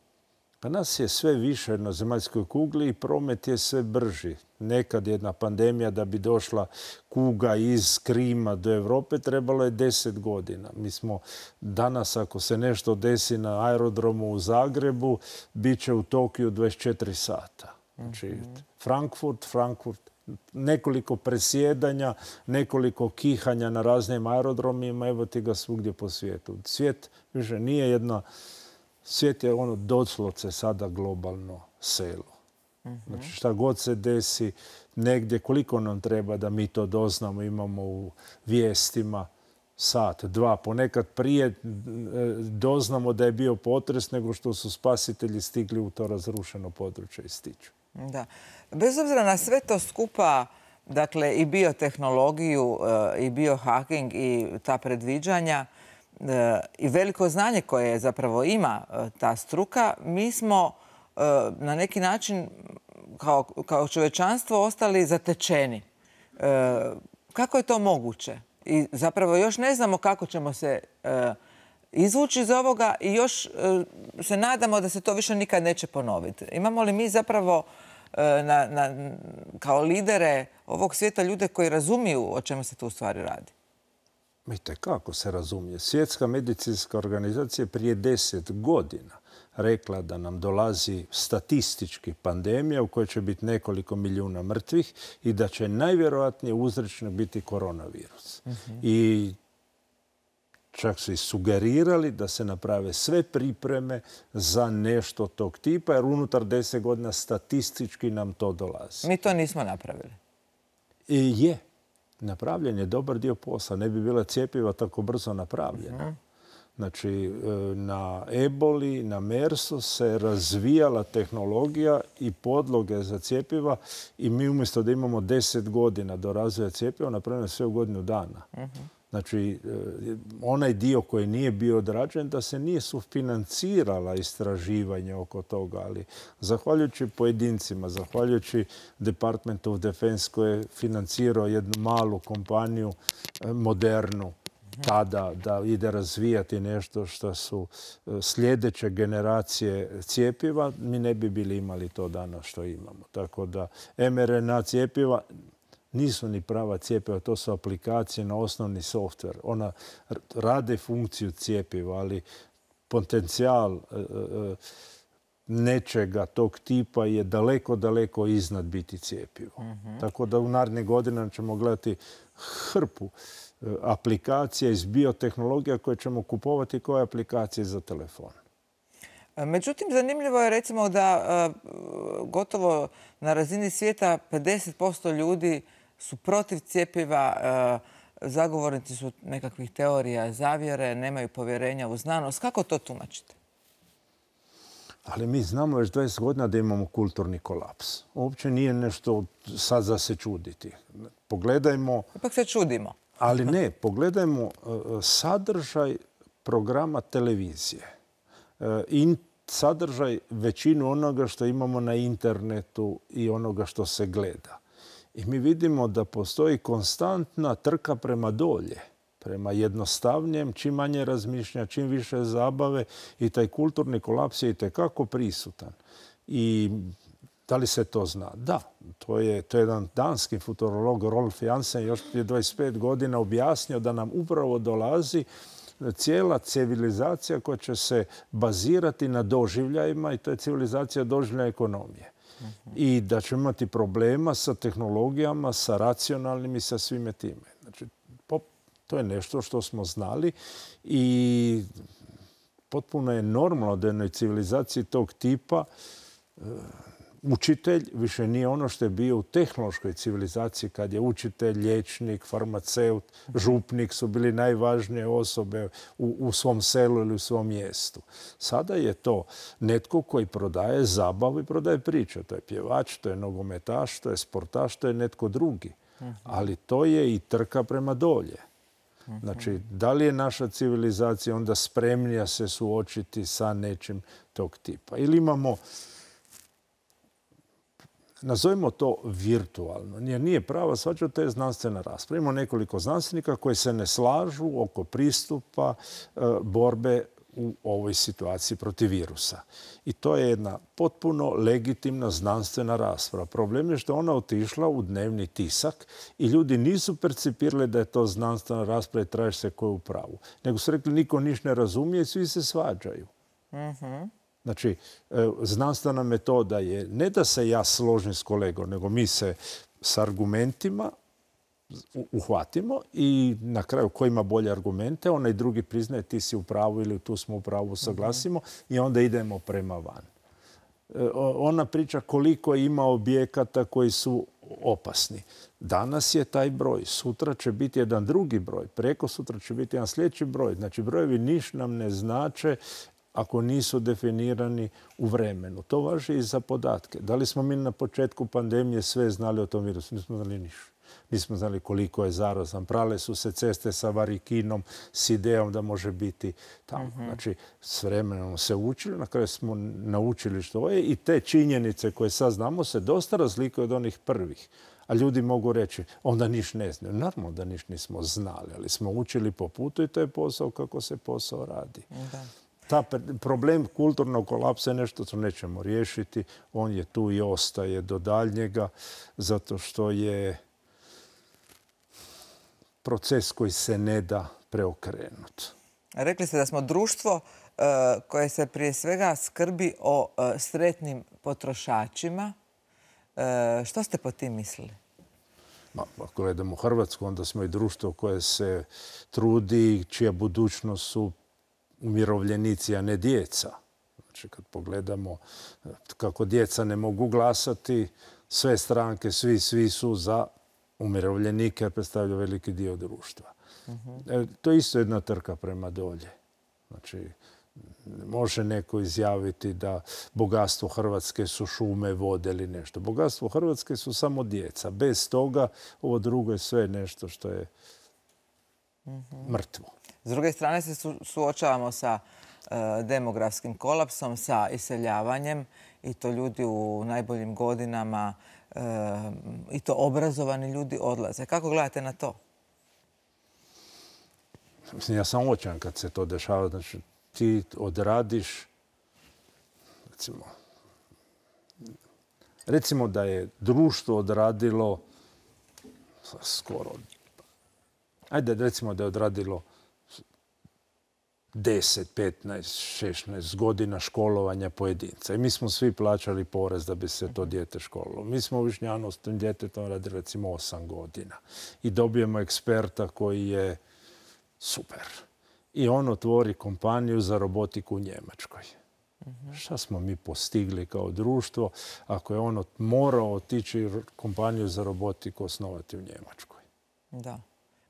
Pa nas je sve više na zemaljskoj kugli i promet je sve brži. Nekad jedna pandemija da bi došla kuga iz Krima do Europe trebalo je deset godina. Mi smo danas, ako se nešto desi na aerodromu u Zagrebu, bit će u Tokiju 24 sata. Znači, mhm. Frankfurt, Frankfurt, nekoliko presjedanja, nekoliko kihanja na raznim aerodromima, evo ti ga svugdje po svijetu. Svijet više nije jedna, svijet je ono docloce sada globalno selo. Mhm. Znači šta god se desi, negdje koliko nam treba da mi to doznamo, imamo u vijestima sat, dva. Ponekad prije e, doznamo da je bio potres nego što su spasitelji stigli u to razrušeno područje i stiču. Da. Bez obzira na sve to skupa, dakle i biotehnologiju e, i biohacking i ta predviđanja e, i veliko znanje koje zapravo ima e, ta struka, mi smo na neki način kao, kao čovečanstvo ostali zatečeni. Kako je to moguće? I zapravo još ne znamo kako ćemo se izvući iz ovoga i još e, se nadamo da se to više nikad neće ponoviti. Imamo li mi zapravo e, kao lidere ovog svijeta ljude koji razumiju o čemu se tu u stvari radi? Mi kako se razumije. Svjetska medicinska organizacija prije deset godina rekla da nam dolazi statistički pandemija u kojoj će biti nekoliko milijuna mrtvih i da će najvjerojatnije uzrečno biti koronavirus. Mhm. I čak su i sugerirali da se naprave sve pripreme za nešto tog tipa, jer unutar deset godina statistički nam to dolazi. Mi to nismo napravili. I je. Napravljen je dobar dio posla. Ne bi bila cijepiva tako brzo napravljena. Mhm. Znači, e, na eboli, na mersu se razvijala tehnologija i podloge za cijepiva i mi umjesto da imamo deset godina do razvoja cijepiva, napravljamo sve u godinu dana. Mhm. Znači, e, onaj dio koji nije bio odrađen, da se nije sufinancirala istraživanje oko toga, ali zahvaljujući pojedincima, zahvaljujući Department of Defense koji je financirao jednu malu kompaniju, e, modernu, tada da ide razvijati nešto što su e, sljedeće generacije cijepiva, mi ne bi bili imali to danas što imamo. Tako da mRNA cijepiva nisu ni prava cijepiva, to su aplikacije na osnovni softver. Ona rade funkciju cijepiva, ali potencijal e, e, e, nečega tog tipa je daleko, daleko iznad biti cijepivo. Mhm. Tako da u narednih godina ćemo gledati hrpu aplikacija iz biotehnologija koje ćemo kupovati koje aplikacije za telefon. Međutim, zanimljivo je recimo da gotovo na razini svijeta 50% ljudi su protiv cijepiva, eh, zagovornici su nekakvih teorija zavjere, nemaju povjerenja u znanost. Kako to tumačite? Ali mi znamo već 20 godina da imamo kulturni kolaps. Uopće nije nešto sad za se čuditi. Pogledajmo... Ipak se čudimo. Ali ne, pogledajmo eh, sadržaj programa televizije. Eh, I sadržaj većinu onoga što imamo na internetu i onoga što se gleda. I mi vidimo da postoji konstantna trka prema dolje, prema jednostavnijem, čim manje razmišlja, čim više zabave i taj kulturni kolaps je itekako prisutan. I da li se to zna? Da, to je, to jedan danski futurolog Rolf Jansen još prije 25 godina objasnio da nam upravo dolazi cijela civilizacija koja će se bazirati na doživljajima i to je civilizacija doživljaja ekonomije i da ćemo imati problema sa tehnologijama, sa racionalnim i sa svime time. Znači, to je nešto što smo znali i potpuno je normalno da jednoj civilizaciji tog tipa učitelj više nije ono što je bio u tehnološkoj civilizaciji kad je učitelj, liječnik, farmaceut, župnik su bili najvažnije osobe u, u svom selu ili u svom mjestu. Sada je to netko koji prodaje zabavu i prodaje priče. To je pjevač, to je nogometaš, to je sportaš, to je netko drugi. Mhm. Ali to je i trka prema dolje. Mhm. Znači, da li je naša civilizacija onda spremnija se suočiti sa nečim tog tipa? Ili imamo nazovimo to virtualno, jer nije prava svađa, to je znanstvena rasprava. Imamo nekoliko znanstvenika koji se ne slažu oko pristupa e, borbe u ovoj situaciji protiv virusa. I to je jedna potpuno legitimna znanstvena rasprava. Problem je što ona otišla u dnevni tisak i ljudi nisu percipirali da je to znanstvena rasprava i traži se koju u pravu. Nego su rekli niko niš ne razumije i svi se svađaju. Mhm. Znači, e, znanstvena metoda je ne da se ja složim s kolegom, nego mi se s argumentima uhvatimo i na kraju ko ima bolje argumente, onaj drugi priznaje ti si u pravu ili tu smo u pravu, saglasimo i onda idemo prema van. E, ona priča koliko ima objekata koji su opasni. Danas je taj broj, sutra će biti jedan drugi broj, preko sutra će biti jedan sljedeći broj. Znači brojevi niš nam ne znače ako nisu definirani u vremenu. To važi i za podatke. Da li smo mi na početku pandemije sve znali o tom virusu? Nismo znali ništa. Nismo znali koliko je zarazan. Prale su se ceste sa varikinom, s idejom da može biti tamo. Mhm. Znači, s vremenom se učili, na kraju smo naučili što je i te činjenice koje sad znamo se dosta razlikuju od onih prvih. A ljudi mogu reći, onda niš ne znaju. Naravno da niš nismo znali, ali smo učili po putu i to je posao kako se posao radi ta problem kulturnog kolapsa je nešto što nećemo riješiti. On je tu i ostaje do daljnjega, zato što je proces koji se ne da preokrenuti. Rekli ste da smo društvo e, koje se prije svega skrbi o e, sretnim potrošačima. E, što ste po tim mislili? ako gledamo Hrvatsku, onda smo i društvo koje se trudi, čija budućnost su umirovljenici, a ne djeca. Znači kad pogledamo eh, kako djeca ne mogu glasati, sve stranke, svi, svi su za umirovljenike, jer predstavlja veliki dio društva. Mhm. Eh, to je isto jedna trka prema dolje. Znači, može neko izjaviti da bogatstvo Hrvatske su šume, vode ili nešto. Bogatstvo Hrvatske su samo djeca. Bez toga ovo drugo je sve nešto što je Mhm. mrtvo. S druge strane se suočavamo sa e, demografskim kolapsom, sa iseljavanjem i to ljudi u najboljim godinama e, i to obrazovani ljudi odlaze. Kako gledate na to? Mislim, ja sam očan kad se to dešava. Znači, ti odradiš, recimo, recimo da je društvo odradilo skoro ajde recimo da je odradilo 10, 15, 16 godina školovanja pojedinca. I mi smo svi plaćali porez da bi se to mhm. dijete školilo. Mi smo u Višnjanu s tim djetetom radili recimo 8 godina. I dobijemo eksperta koji je super. I on otvori kompaniju za robotiku u Njemačkoj. Mhm. Šta smo mi postigli kao društvo ako je on morao otići kompaniju za robotiku osnovati u Njemačkoj? Da.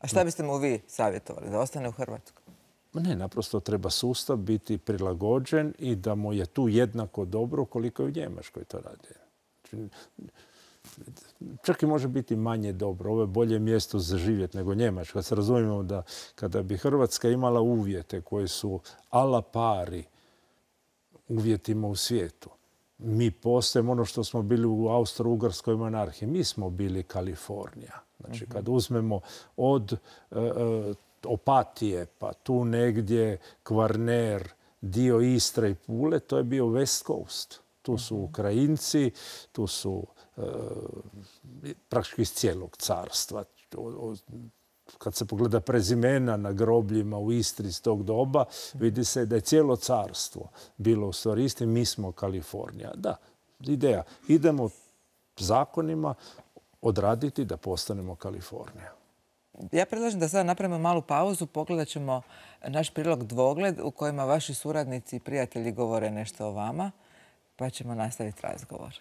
A šta biste mu vi savjetovali? Da ostane u Hrvatskoj? Ne, naprosto treba sustav biti prilagođen i da mu je tu jednako dobro koliko je u Njemačkoj to radi. Znači, čak i može biti manje dobro. Ovo je bolje mjesto za živjet nego Njemačka. Se razumijemo da kada bi Hrvatska imala uvjete koji su ala pari uvjetima u svijetu, mi postajemo ono što smo bili u Austro-Ugarskoj monarhiji. Mi smo bili Kalifornija Znači kad uzmemo od e, e, Opatije, pa tu negdje Kvarner, dio Istre i Pule, to je bio West Coast. Tu su mhm. Ukrajinci, tu su e, praktički iz cijelog carstva. Kad se pogleda prezimena na grobljima u Istri iz tog doba, mhm. vidi se da je cijelo carstvo bilo u stvari isti. Mi smo Kalifornija. Da, ideja. Idemo zakonima odraditi da postanemo Kalifornija. Ja predlažem da sada napravimo malu pauzu. Pogledat ćemo naš prilog Dvogled u kojima vaši suradnici i prijatelji govore nešto o vama. Pa ćemo nastaviti razgovor.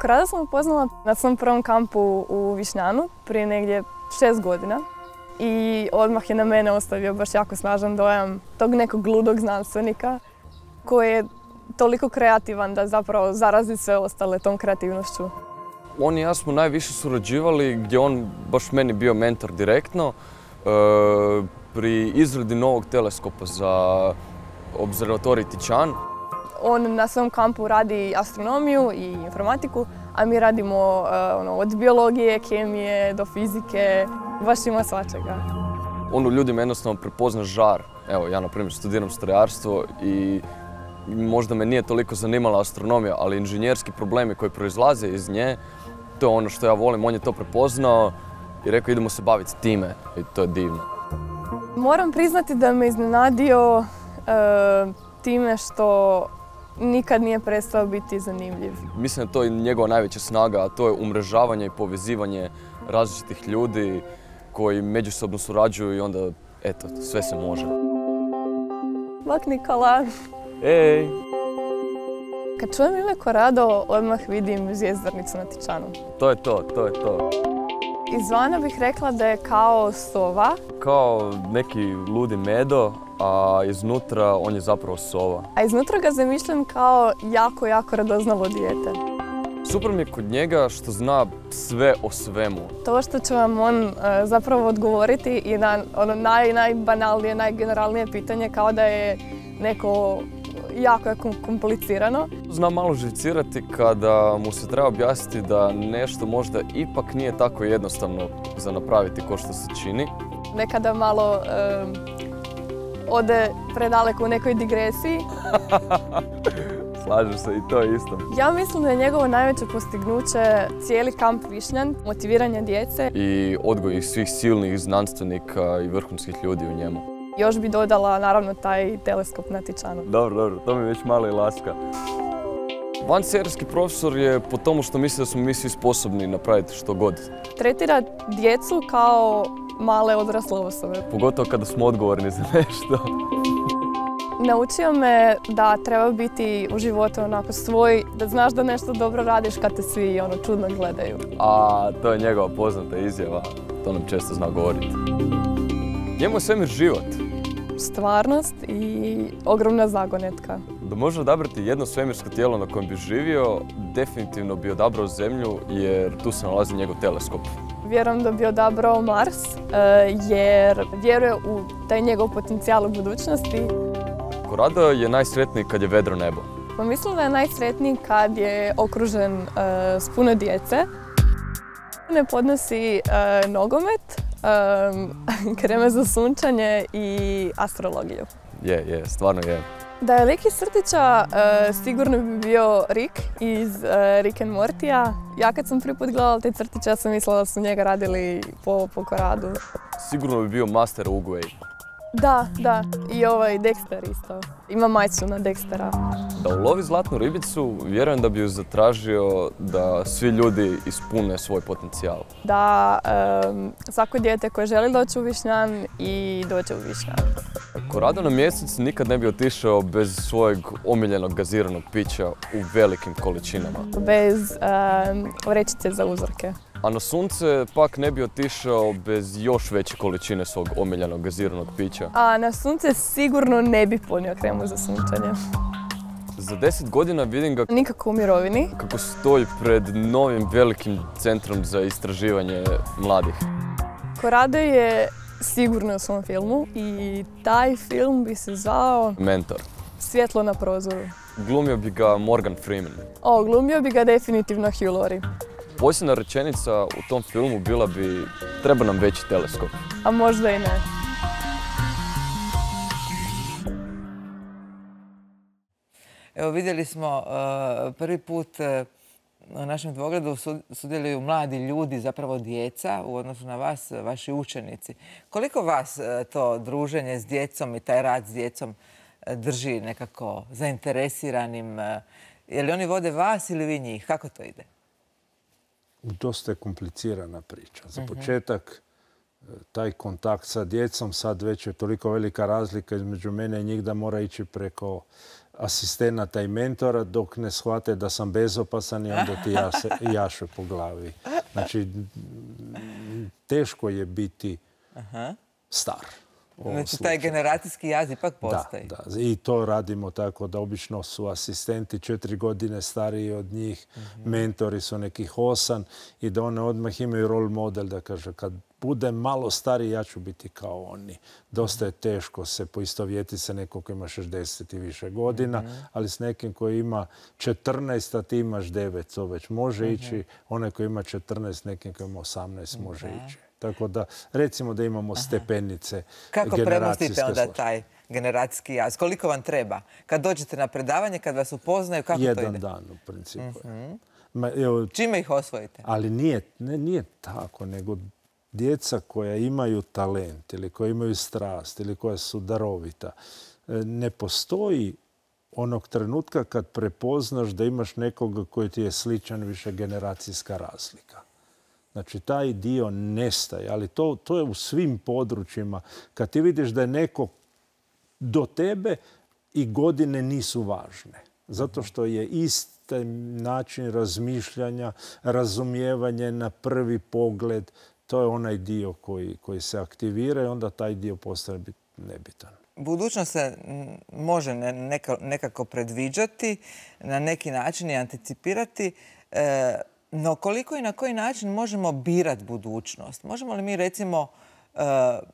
Krada sam upoznala na svom prvom kampu u Višnjanu prije negdje šest godina. I odmah je na mene ostavio baš jako snažan dojam tog nekog ludog znanstvenika koji je toliko kreativan da zapravo zarazi sve ostale tom kreativnošću. On i ja smo najviše surađivali gdje on baš meni bio mentor direktno e, pri izradi novog teleskopa za observatorij Tičan. On na svom kampu radi astronomiju i informatiku, a mi radimo e, ono, od biologije, kemije do fizike, baš ima svačega. On u ljudima jednostavno prepozna žar. Evo, ja na primjer studiram strojarstvo i možda me nije toliko zanimala astronomija, ali inženjerski problemi koji proizlaze iz nje, to je ono što ja volim, on je to prepoznao i rekao idemo se baviti time i to je divno. Moram priznati da me iznenadio e, time što nikad nije prestao biti zanimljiv. Mislim da to je njegova najveća snaga, a to je umrežavanje i povezivanje različitih ljudi koji međusobno surađuju i onda, eto, sve se može. Bok Nikola. Ej! Kad čujem ime Korado, odmah vidim zvijezdarnicu na Tičanu. To je to, to je to. Izvana bih rekla da je kao sova. Kao neki ludi medo, a iznutra on je zapravo sova. A iznutra ga zamišljam kao jako, jako radoznalo dijete. Super mi je kod njega što zna sve o svemu. To što će vam on e, zapravo odgovoriti i na ono najbanalnije, najgeneralnije pitanje kao da je neko jako je komplicirano. Zna malo živcirati kada mu se treba objasniti da nešto možda ipak nije tako jednostavno za napraviti ko što se čini. Nekada malo ode predaleko u nekoj digresiji. Slažem se i to isto. Ja mislim da je njegovo najveće postignuće cijeli kamp Višnjan, motiviranje djece. I odgoj svih silnih znanstvenika i vrhunskih ljudi u njemu. Još bi dodala naravno taj teleskop na Tičanu. Dobro, dobro, to mi već malo i laska. serijski profesor je po tomu što misli da smo mi svi sposobni napraviti što god. Tretira djecu kao male odrasle osobe. Pogotovo kada smo odgovorni za nešto. Naučio me da treba biti u životu onako svoj, da znaš da nešto dobro radiš kad te svi ono čudno gledaju. A to je njegova poznata izjava, to nam često zna govoriti. Njemu je svemir život stvarnost i ogromna zagonetka. Da može odabrati jedno svemirsko tijelo na kojem bi živio, definitivno bi odabrao Zemlju jer tu se nalazi njegov teleskop. Vjerujem da bi odabrao Mars eh, jer vjeruje u taj njegov potencijal u budućnosti. Korada je najsretniji kad je vedro nebo. Pa mislim da je najsretniji kad je okružen eh, s puno djece. Ne podnosi eh, nogomet, kreme za sunčanje i astrologiju. Je, je, stvarno je. Da je Liki Srtića e, sigurno bi bio Rick iz e, Rick and Morty-a. Ja kad sam prvi put gledala te crtiće, ja sam mislila da su njega radili po, koradu. Sigurno bi bio Master Uguay. Da, da. I ovaj Dexter isto. Ima majcu na Dextera. Da ulovi zlatnu ribicu, vjerujem da bi ju zatražio da svi ljudi ispune svoj potencijal. Da, svako dijete koje želi doći u Višnjan i dođe u Višnjan. Ako rado na mjesec nikad ne bi otišao bez svojeg omiljenog gaziranog pića u velikim količinama. Bez vrećice za uzorke. A na sunce pak ne bi otišao bez još veće količine svog omiljenog gaziranog pića. A na sunce sigurno ne bi ponio kremu za sunčanje. Za deset godina vidim ga nikako u mirovini. Kako stoji pred novim velikim centrom za istraživanje mladih. Korado je sigurno u svom filmu i taj film bi se zvao... Mentor. Svjetlo na prozoru. Glumio bi ga Morgan Freeman. O, glumio bi ga definitivno Hugh Laurie. Posljedna rečenica u tom filmu bila bi treba nam veći teleskop. A možda i ne. Evo vidjeli smo uh, prvi put uh, na našem dvogledu sudjeluju mladi ljudi, zapravo djeca, u odnosu na vas, vaši učenici. Koliko vas uh, to druženje s djecom i taj rad s djecom drži nekako zainteresiranim? Je li oni vode vas ili vi njih? Kako to ide? dosta je komplicirana priča. Za mhm. početak, e, taj kontakt sa djecom, sad već je toliko velika razlika između mene i njih da mora ići preko asistenata i mentora dok ne shvate da sam bezopasan i onda ti jaše po glavi. Znači, teško je biti star. Znači, taj generacijski jaz ipak postoji. Da, da, i to radimo tako da obično su asistenti četiri godine stariji od njih, mhm. mentori su nekih osam i da one odmah imaju rol model da kaže kad budem malo stariji, ja ću biti kao oni. Dosta je mhm. teško se vjeti sa nekom koji ima 60 i više godina, mhm. ali s nekim koji ima 14, a ti imaš 9, to već može ići. Onaj koji ima 14, nekim koji ima 18 može ići. Tako da, recimo da imamo generacijske stepenice Kako premostite onda taj generacijski jaz? Koliko vam treba? Kad dođete na predavanje, kad vas upoznaju, kako to ide? Jedan dan u principu. Mhm. Čime ih osvojite? Ali nije, nije tako, nego djeca koja imaju talent ili koja imaju strast ili koja su darovita, e, ne postoji onog trenutka kad prepoznaš da imaš nekoga koji ti je sličan više generacijska razlika. Znači, taj dio nestaje, ali to, je u svim područjima. Kad ti vidiš da je neko do tebe i godine nisu važne. Zato što je isti način razmišljanja, razumijevanje na prvi pogled, to je onaj dio koji, se aktivira i onda taj dio postaje nebitan. Budućnost se mm, može nekako predviđati, na neki način i anticipirati. E, no koliko i na koji način možemo birati budućnost? Možemo li mi recimo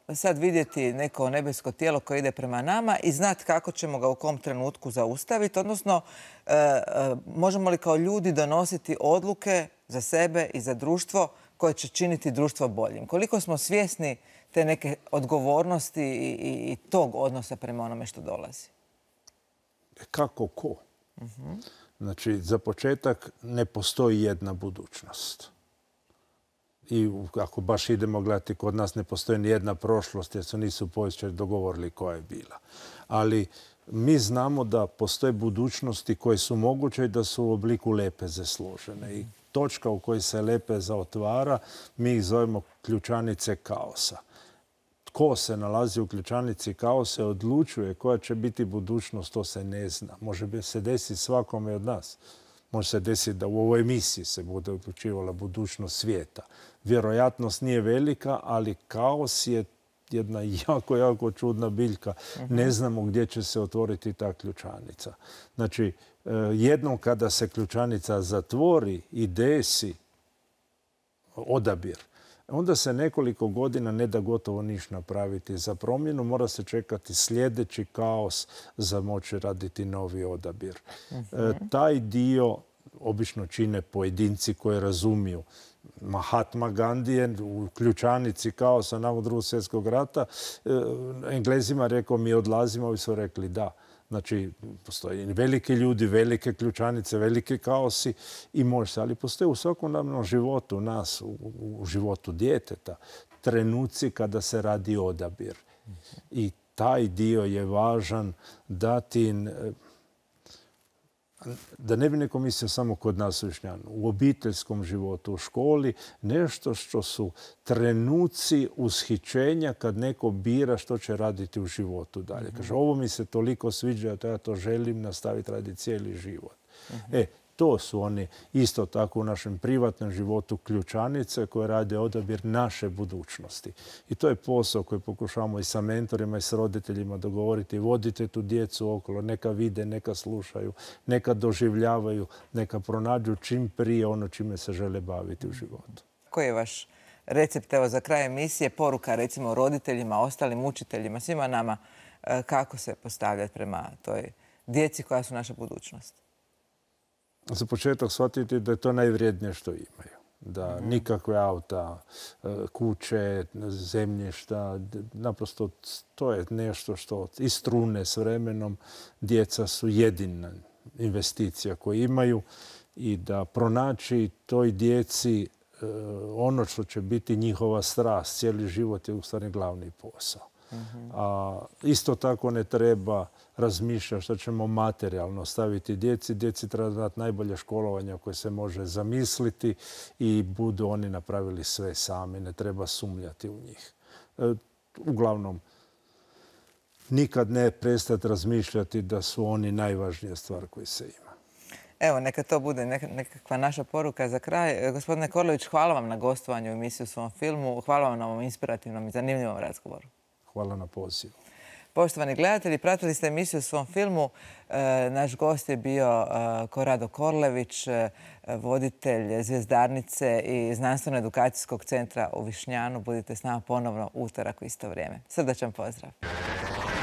e, sad vidjeti neko nebesko tijelo koje ide prema nama i znati kako ćemo ga u kom trenutku zaustaviti, odnosno e, e, možemo li kao ljudi donositi odluke za sebe i za društvo koje će činiti društvo boljim. Koliko smo svjesni te neke odgovornosti i, tog odnosa prema onome što dolazi? Kako ko? Mhm. Znači, za početak ne postoji jedna budućnost. I ako baš idemo gledati, kod nas ne postoji ni jedna prošlost jer su nisu povijestari dogovorili koja je bila. Ali mi znamo da postoje budućnosti koje su moguće i da su u obliku lepeze složene. I točka u kojoj se lepeza otvara, mi ih zovemo ključanice kaosa tko se nalazi u ključanici kao se odlučuje koja će biti budućnost, to se ne zna. Može se desiti svakome od nas. Može se desiti da u ovoj emisiji se bude odlučivala budućnost svijeta. Vjerojatnost nije velika, ali kaos je jedna jako, jako čudna biljka. Mhm. Ne znamo gdje će se otvoriti ta ključanica. Znači, e, jednom kada se ključanica zatvori i desi odabir, onda se nekoliko godina ne da gotovo niš napraviti za promjenu. Mora se čekati sljedeći kaos za moći raditi novi odabir. E, mhm. taj dio obično čine pojedinci koje razumiju. Mahatma Gandhi u ključanici kaosa nakon drugog svjetskog rata. E, Englezima rekao mi odlazimo, ovi su rekli da. Znači, postoje veliki ljudi, velike ključanice, velike kaosi i se ali postoje u svakodnevnom životu nas, u, životu djeteta, trenuci kada se radi odabir. I taj dio je važan da da ne bi neko mislio samo kod nas u u obiteljskom životu, u školi, nešto što su trenuci ushićenja kad neko bira što će raditi u životu dalje. Mhm. Kaže, ovo mi se toliko sviđa, to ja to želim nastaviti raditi cijeli život. Mhm. E, to su oni isto tako u našem privatnom životu ključanice koje rade odabir naše budućnosti. I to je posao koji pokušavamo i sa mentorima i s roditeljima dogovoriti. Vodite tu djecu okolo, neka vide, neka slušaju, neka doživljavaju, neka pronađu čim prije ono čime se žele baviti u životu. Koji je vaš recept evo, za kraj emisije, poruka recimo roditeljima, ostalim učiteljima, svima nama e, kako se postavljati prema toj djeci koja su naša budućnost? za početak shvatiti da je to najvrijednije što imaju. Da mhm. nikakve auta, e, kuće, zemljišta, naprosto to je nešto što istrune s vremenom djeca su jedina investicija koju imaju i da pronaći toj djeci e, ono što će biti njihova strast, cijeli život je u stvari glavni posao. A isto tako ne treba razmišljati što ćemo materijalno staviti djeci. Djeci treba dati najbolje školovanje koje se može zamisliti i budu oni napravili sve sami. Ne treba sumljati u njih. E, uglavnom, nikad ne prestati razmišljati da su oni najvažnija stvar koju se ima. Evo, neka to bude nekakva naša poruka za kraj. E, gospodine Korlović, hvala vam na gostovanju u emisiju u svom filmu. Hvala vam na ovom inspirativnom i zanimljivom razgovoru. Hvala na pozivu. Poštovani gledatelji, pratili ste emisiju u svom filmu. E, naš gost je bio e, Korado Korlević, e, voditelj Zvjezdarnice i Znanstveno-edukacijskog centra u Višnjanu. Budite s nama ponovno utorak u isto vrijeme. Srdačan pozdrav!